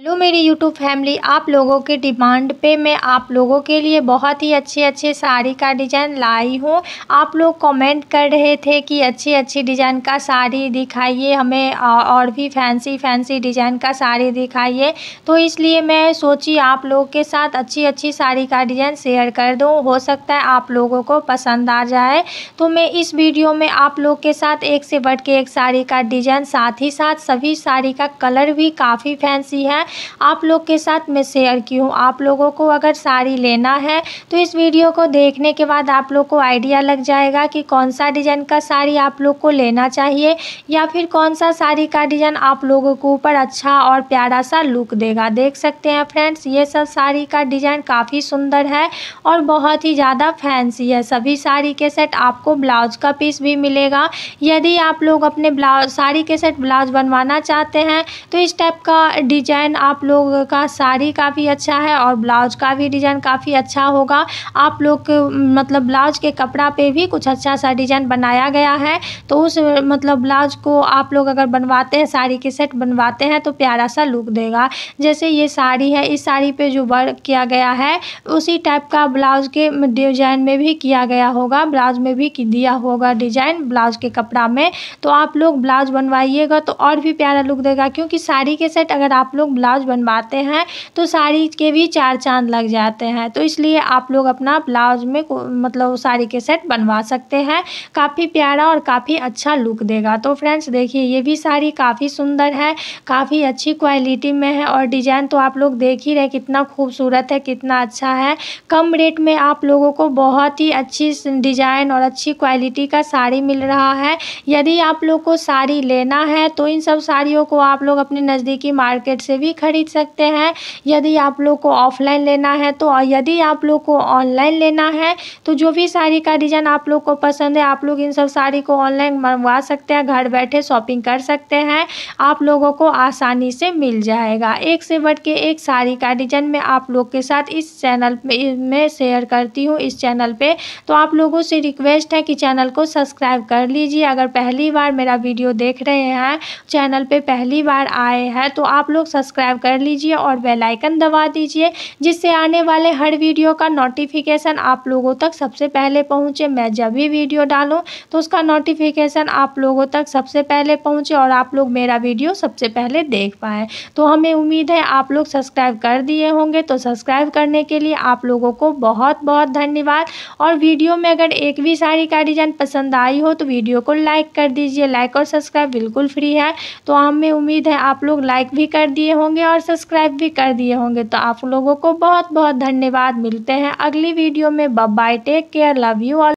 hello मेरी YouTube family आप लोगों के डिमांड पे मैं आप लोगों के लिए बहुत ही अच्छे अच्छे साड़ी का डिज़ाइन लाई हूँ आप लोग कमेंट कर रहे थे कि अच्छी अच्छी डिज़ाइन का साड़ी दिखाइए हमें और भी फैंसी फैंसी डिज़ाइन का साड़ी दिखाइए तो इसलिए मैं सोची आप लोगों के साथ अच्छी अच्छी साड़ी का डिज़ाइन शेयर कर दूँ हो सकता है आप लोगों को पसंद आ जाए तो मैं इस वीडियो में आप लोग के साथ एक से बढ़ के एक साड़ी का डिज़ाइन साथ ही साथ सभी साड़ी का कलर भी काफ़ी फैंसी है है आप लोग के साथ मैं शेयर की हूँ आप लोगों को अगर साड़ी लेना है तो इस वीडियो को देखने के बाद आप लोग को आइडिया लग जाएगा कि कौन सा डिज़ाइन का साड़ी आप लोग को लेना चाहिए या फिर कौन सा साड़ी का डिज़ाइन आप लोगों के ऊपर अच्छा और प्यारा सा लुक देगा देख सकते हैं फ्रेंड्स ये सब साड़ी का डिज़ाइन काफ़ी सुंदर है और बहुत ही ज़्यादा फैंसी है सभी साड़ी के सेट आपको ब्लाउज का पीस भी मिलेगा यदि आप लोग अपने ब्लाउज साड़ी के सेट ब्लाउज बनवाना चाहते हैं तो इस टाइप का डिजाइन डिज़ाइन आप लोग का साड़ी का भी अच्छा है और ब्लाउज का भी डिज़ाइन काफ़ी अच्छा होगा आप लोग मतलब ब्लाउज के कपड़ा पे भी कुछ अच्छा सा डिज़ाइन बनाया गया है तो उस मतलब ब्लाउज को आप लोग अगर बनवाते हैं साड़ी के सेट बनवाते हैं तो प्यारा सा लुक देगा जैसे ये साड़ी है इस साड़ी पर जो वर्क किया गया है उसी टाइप का ब्लाउज के डिज़ाइन में भी किया गया होगा ब्लाउज में भी दिया होगा डिज़ाइन ब्लाउज के कपड़ा में तो आप लोग ब्लाउज बनवाइएगा तो और भी प्यारा लुक देगा क्योंकि साड़ी के सेट अगर आप लोग ब्लाउज बनवाते हैं तो साड़ी के भी चार चांद लग जाते हैं तो इसलिए आप लोग अपना ब्लाउज में मतलब साड़ी के सेट बनवा सकते हैं काफ़ी प्यारा और काफ़ी अच्छा लुक देगा तो फ्रेंड्स देखिए ये भी साड़ी काफ़ी सुंदर है काफ़ी अच्छी क्वालिटी में है और डिज़ाइन तो आप लोग देख ही रहे कितना खूबसूरत है कितना अच्छा है कम रेट में आप लोगों को बहुत ही अच्छी डिज़ाइन और अच्छी क्वालिटी का साड़ी मिल रहा है यदि आप लोग को साड़ी लेना है तो इन सब साड़ियों को आप लोग अपने नज़दीकी मार्केट से भी भी खरीद सकते हैं यदि आप लोग को ऑफलाइन लेना है तो यदि आप लोग को ऑनलाइन लेना है तो जो भी साड़ी का डिज़ाइन आप लोग को पसंद है आप लोग इन सब साड़ी को ऑनलाइन मंगवा सकते हैं घर बैठे शॉपिंग कर सकते हैं आप लोगों को आसानी से मिल जाएगा एक से बढ़ के एक साड़ी का डिज़ाइन मैं आप लोग के साथ इस चैनल में शेयर करती हूँ इस चैनल पे तो आप लोगों से रिक्वेस्ट है कि चैनल को सब्सक्राइब कर लीजिए अगर पहली बार मेरा वीडियो देख रहे हैं चैनल पे पहली बार आए हैं तो आप लोग सब्सक्राइब सब्सक्राइब कर लीजिए और बेल आइकन दबा दीजिए जिससे आने वाले हर वीडियो का नोटिफिकेशन आप लोगों तक सबसे पहले पहुंचे मैं जब भी वीडियो डालूँ तो उसका नोटिफिकेशन आप लोगों तक सबसे पहले पहुँचे और आप लोग मेरा वीडियो सबसे पहले देख पाएँ तो हमें उम्मीद है आप लोग सब्सक्राइब कर दिए होंगे तो सब्सक्राइब करने के लिए आप लोगों को बहुत बहुत धन्यवाद और वीडियो में अगर एक भी साड़ी का डिज़ाइन पसंद आई हो तो वीडियो को लाइक कर दीजिए लाइक और सब्सक्राइब बिल्कुल फ्री है तो हमें उम्मीद है आप लोग लाइक भी कर दिए होंगे होंगे और सब्सक्राइब भी कर दिए होंगे तो आप लोगों को बहुत बहुत धन्यवाद मिलते हैं अगली वीडियो में bye take care love you all